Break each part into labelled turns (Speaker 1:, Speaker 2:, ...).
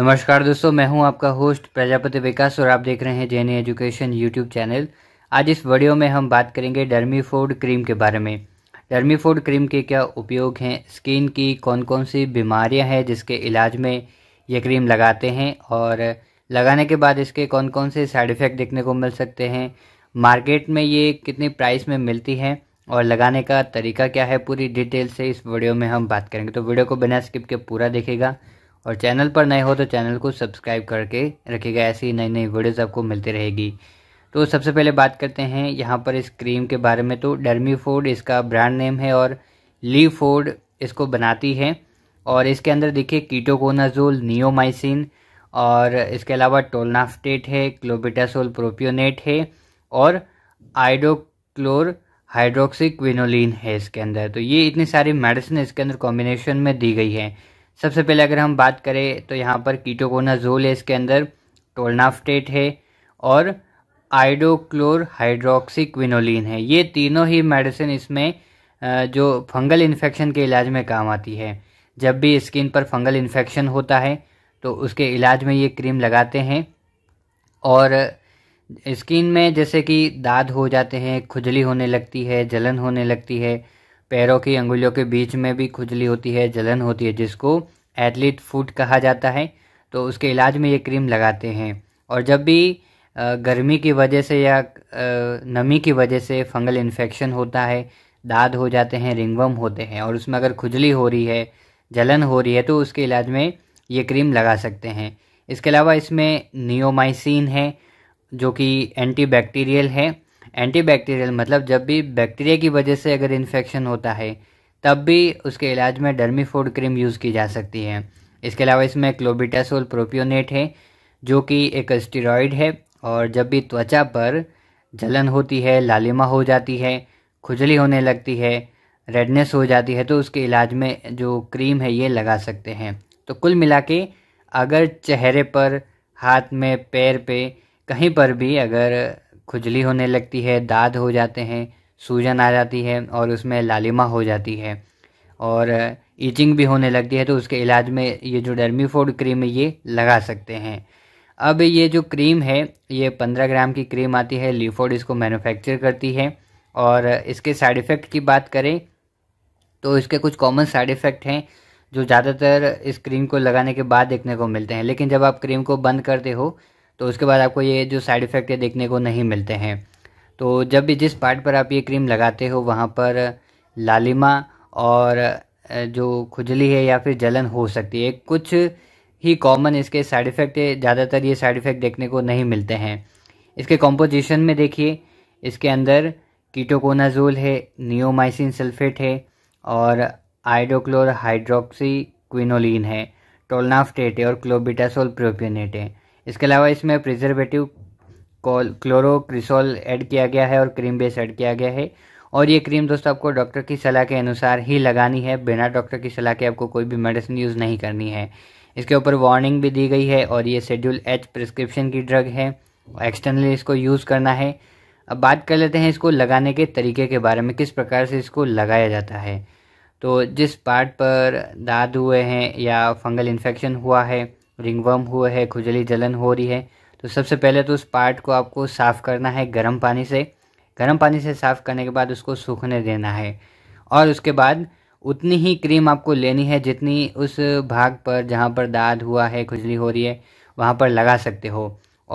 Speaker 1: नमस्कार दोस्तों मैं हूं आपका होस्ट प्रजापति विकास और आप देख रहे हैं जेन एजुकेशन यूट्यूब चैनल आज इस वीडियो में हम बात करेंगे डर्मी फूड क्रीम के बारे में डर्मी फूड क्रीम के क्या उपयोग हैं स्किन की कौन कौन सी बीमारियां हैं जिसके इलाज में ये क्रीम लगाते हैं और लगाने के बाद इसके कौन कौन से साइड इफ़ेक्ट देखने को मिल सकते हैं मार्केट में ये कितनी प्राइस में मिलती है और लगाने का तरीका क्या है पूरी डिटेल से इस वीडियो में हम बात करेंगे तो वीडियो को बिना स्किप के पूरा देखेगा और चैनल पर नए हो तो चैनल को सब्सक्राइब करके रखिएगा ऐसी नई नई वीडियोज आपको मिलती रहेगी तो सबसे पहले बात करते हैं यहाँ पर इस क्रीम के बारे में तो डर्मी फोर्ड इसका ब्रांड नेम है और ली फोर्ड इसको बनाती है और इसके अंदर देखिए कीटोकोनाजोल नियोमाइसिन और इसके अलावा टोलनाफ्टेट है क्लोबिटासोल प्रोपियोनेट है और आइडोक्लोर विनोलिन है इसके अंदर तो ये इतनी सारी मेडिसिन इसके अंदर कॉम्बिनेशन में दी गई है सबसे पहले अगर हम बात करें तो यहाँ पर कीटोकोनाजोल है इसके अंदर टोलनाफ्टेट है और आइडोक्लोर विनोलिन है ये तीनों ही मेडिसिन इसमें जो फंगल इन्फेक्शन के इलाज में काम आती है जब भी स्किन पर फंगल इन्फेक्शन होता है तो उसके इलाज में ये क्रीम लगाते हैं और स्किन में जैसे कि दाद हो जाते हैं खुजली होने लगती है जलन होने लगती है पैरों की अंगुलियों के बीच में भी खुजली होती है जलन होती है जिसको एथलीट फूड कहा जाता है तो उसके इलाज में ये क्रीम लगाते हैं और जब भी गर्मी की वजह से या नमी की वजह से फंगल इन्फेक्शन होता है दाद हो जाते हैं रिंगवम होते हैं और उसमें अगर खुजली हो रही है जलन हो रही है तो उसके इलाज में ये क्रीम लगा सकते हैं इसके अलावा इसमें नियोमाइसिन है जो कि एंटीबैक्टीरियल है एंटीबैक्टीरियल मतलब जब भी बैक्टीरिया की वजह से अगर इन्फेक्शन होता है तब भी उसके इलाज में डर्मी फूड क्रीम यूज़ की जा सकती है इसके अलावा इसमें क्लोबिटासोल प्रोपियोनेट है जो कि एक स्टीरॉयड है और जब भी त्वचा पर जलन होती है लालिमा हो जाती है खुजली होने लगती है रेडनेस हो जाती है तो उसके इलाज में जो क्रीम है ये लगा सकते हैं तो कुल मिला के अगर चेहरे पर हाथ में पैर पे कहीं पर भी अगर खुजली होने लगती है दाद हो जाते हैं सूजन आ जाती है और उसमें लालिमा हो जाती है और ईचिंग भी होने लगती है तो उसके इलाज में ये जो डर्मीफोड क्रीम है ये लगा सकते हैं अब ये जो क्रीम है ये पंद्रह ग्राम की क्रीम आती है लीफोड इसको मैन्युफैक्चर करती है और इसके साइड इफ़ेक्ट की बात करें तो इसके कुछ कॉमन साइड इफ़ेक्ट हैं जो ज़्यादातर इस क्रीम को लगाने के बाद देखने को मिलते हैं लेकिन जब आप क्रीम को बंद करते हो तो उसके बाद आपको ये जो साइड इफ़ेक्ट है देखने को नहीं मिलते हैं तो जब भी जिस पार्ट पर आप ये क्रीम लगाते हो वहाँ पर लालिमा और जो खुजली है या फिर जलन हो सकती है कुछ ही कॉमन इसके साइड इफ़ेक्ट है ज़्यादातर ये साइड इफ़ेक्ट देखने को नहीं मिलते हैं इसके कॉम्पोजिशन में देखिए इसके अंदर कीटोकोनाजोल है नियोमाइसिन सल्फेट है और आइडोक्लोर हाइड्रोक्सी क्विनोलिन है टोलनाफ्टेट है और क्लोबिटासोल प्रोपियोनेट है इसके अलावा इसमें प्रिजर्वेटिव क्लोरोक्रिसोल ऐड किया गया है और क्रीम बेस ऐड किया गया है और ये क्रीम दोस्तों आपको डॉक्टर की सलाह के अनुसार ही लगानी है बिना डॉक्टर की सलाह के आपको कोई भी मेडिसिन यूज़ नहीं करनी है इसके ऊपर वार्निंग भी दी गई है और ये शेड्यूल एच प्रिस्क्रिप्शन की ड्रग है एक्सटर्नली इसको यूज़ करना है अब बात कर लेते हैं इसको लगाने के तरीके के बारे में किस प्रकार से इसको लगाया जाता है तो जिस पार्ट पर दाद हुए हैं या फंगल इन्फेक्शन हुआ है रिंगवर्म हुआ है खुजली जलन हो रही है तो सबसे पहले तो उस पार्ट को आपको साफ़ करना है गर्म पानी से गर्म पानी से साफ़ करने के बाद उसको सूखने देना है और उसके बाद उतनी ही क्रीम आपको लेनी है जितनी उस भाग पर जहाँ पर दाद हुआ है खुजली हो रही है वहाँ पर लगा सकते हो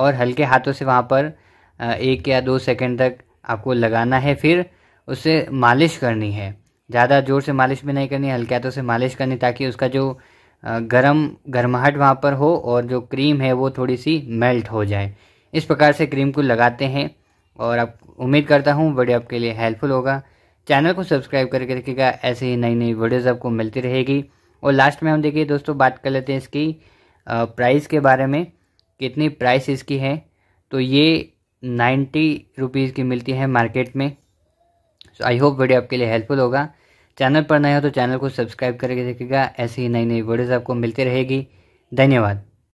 Speaker 1: और हल्के हाथों से वहाँ पर एक या दो सेकंड तक आपको लगाना है फिर उसे मालिश करनी है ज़्यादा ज़ोर से मालिश भी नहीं करनी हल्के हाथों से मालिश करनी ताकि उसका जो गर्म गर्माहट वहाँ पर हो और जो क्रीम है वो थोड़ी सी मेल्ट हो जाए इस प्रकार से क्रीम को लगाते हैं और आप उम्मीद करता हूँ वीडियो आपके लिए हेल्पफुल होगा चैनल को सब्सक्राइब करके रखिएगा ऐसे ही नई नई वीडियोज़ आपको मिलती रहेगी और लास्ट में हम देखिए दोस्तों बात कर लेते हैं इसकी प्राइस के बारे में कितनी प्राइस इसकी है तो ये नाइन्टी रुपीज़ की मिलती है मार्केट में सो आई होप वीडियो आपके लिए हेल्पफुल होगा चैनल पर नए हो तो चैनल को सब्सक्राइब करके देखिएगा ऐसी ही नई नई वीडियोज़ आपको मिलती रहेगी धन्यवाद